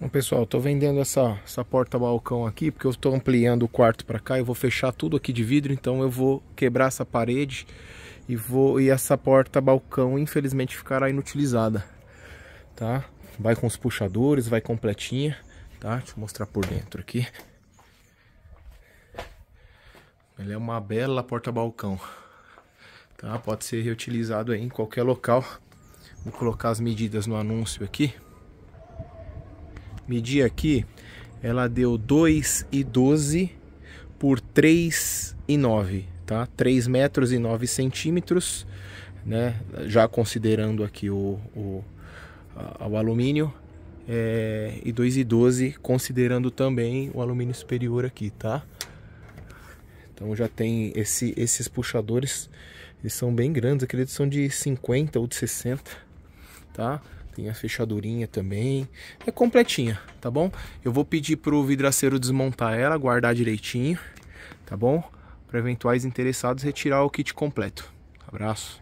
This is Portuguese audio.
Bom, pessoal, estou vendendo essa, essa porta-balcão aqui porque eu estou ampliando o quarto para cá. Eu vou fechar tudo aqui de vidro, então eu vou quebrar essa parede e, vou, e essa porta-balcão infelizmente ficará inutilizada. Tá? Vai com os puxadores, vai completinha. Tá? Deixa eu mostrar por dentro aqui. Ela é uma bela porta-balcão. Tá? Pode ser reutilizado aí em qualquer local. Vou colocar as medidas no anúncio aqui. Medi aqui, ela deu 2 e 12 por 3 e 9, tá? 3 metros e 9 centímetros, né? Já considerando aqui o, o, a, o alumínio. É, e 2 e 12, considerando também o alumínio superior aqui, tá? Então já tem esse, esses puxadores, eles são bem grandes, acredito que são de 50 ou de 60, tá? Tem a fechadurinha também. É completinha, tá bom? Eu vou pedir pro vidraceiro desmontar ela, guardar direitinho, tá bom? Para eventuais interessados retirar o kit completo. Abraço.